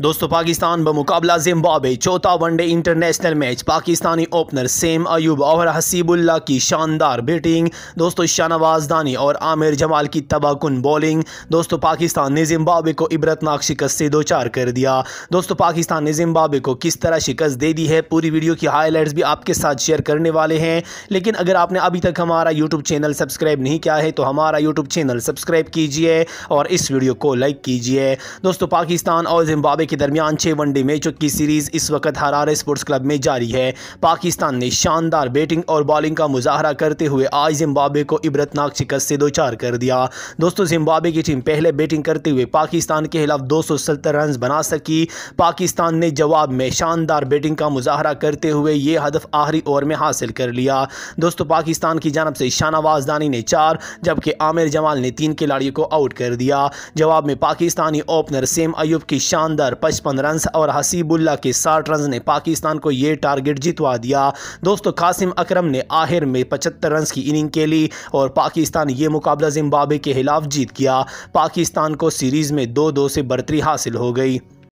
दोस्तों पाकिस्तान बमुकाबला जिम्बाबे चौथा one day international match Pakistani opener Saim Ayub और हसीबुल्ला की शानदार बैटिंग दोस्तों शाहनवाज दानी और आमिर जमाल की तबाहकुन बॉलिंग दोस्तों पाकिस्तान ने जिम्बाबे को इबरतनाक शिकस्त से दो चार कर दिया दोस्तों पाकिस्तान ने जिम्बाबे को किस तरह शिकस्त दे दी है पूरी वीडियो की हाईलाइट्स भी आपके साथ शेयर करने वाले हैं लेकिन अगर आपने अभी तक हमारा यूट्यूब चैनल सब्सक्राइब नहीं किया है तो हमारा यूट्यूब चैनल सब्सक्राइब कीजिए और इस वीडियो को लाइक कीजिए दोस्तों पाकिस्तान और जिम्बाबे के दरमियान छः वनडे मैचों की सीरीज़ इस वक्त हरारा स्पोर्ट्स क्लब में जारी है पाकिस्तान ने शानदार बैटिंग और बॉलिंग का मुजाहरा करते हुए आज जिम्बाबे को इबरतनाक शिकस्त से दो चार कर दिया दोस्तों जिम्बाबे की टीम पहले बैटिंग करते हुए पाकिस्तान के खिलाफ दो रन बना सकी पाकिस्तान ने जवाब में शानदार बैटिंग का मुजाहरा करते हुए ये हदफ आखिरी ओवर में हासिल कर लिया दोस्तों पाकिस्तान की जानब से शाहनवाज दानी ने चार जबकि आमिर जमाल ने तीन खिलाड़ियों को आउट कर दिया जवाब में पाकिस्तानी ओपनर सेम अयूब की शानदार पचपन रन और हसीबुल्ला के साठ रन ने पाकिस्तान को ये टारगेट जितवा दिया दोस्तों कासिम अक्रम ने आखिर में पचहत्तर रन की इनिंग खेली और पाकिस्तान ये मुकाबला जिम्बाबे के खिलाफ जीत गया पाकिस्तान को सीरीज़ में दो दो से बढ़तरी हासिल हो गई